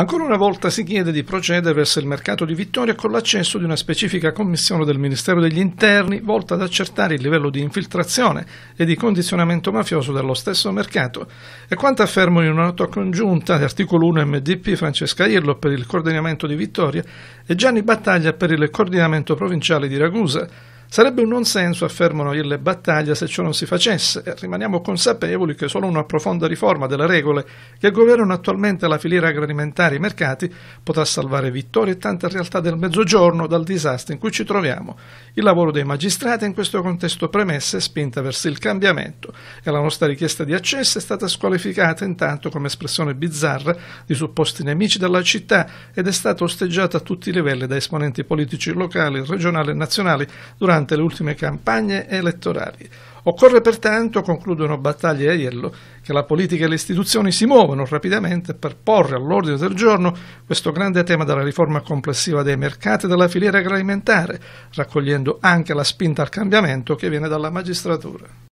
Ancora una volta si chiede di procedere verso il mercato di Vittoria con l'accesso di una specifica commissione del Ministero degli Interni volta ad accertare il livello di infiltrazione e di condizionamento mafioso dello stesso mercato. E quanto affermano in una nota congiunta l'articolo 1 MDP Francesca Irlo per il coordinamento di Vittoria e Gianni Battaglia per il coordinamento provinciale di Ragusa, Sarebbe un non senso, affermano Irle Battaglia, se ciò non si facesse e rimaniamo consapevoli che solo una profonda riforma delle regole che governano attualmente la filiera agroalimentare e i mercati potrà salvare vittorie e tante realtà del Mezzogiorno dal disastro in cui ci troviamo. Il lavoro dei magistrati in questo contesto premessa e spinta verso il cambiamento e la nostra richiesta di accesso è stata squalificata intanto come espressione bizzarra di supposti nemici della città ed è stata osteggiata a tutti i livelli da esponenti politici locali, regionali e nazionali durante durante le ultime campagne elettorali. Occorre pertanto, concludono Battaglia e Aiello, che la politica e le istituzioni si muovano rapidamente per porre all'ordine del giorno questo grande tema della riforma complessiva dei mercati e della filiera agroalimentare, raccogliendo anche la spinta al cambiamento che viene dalla magistratura.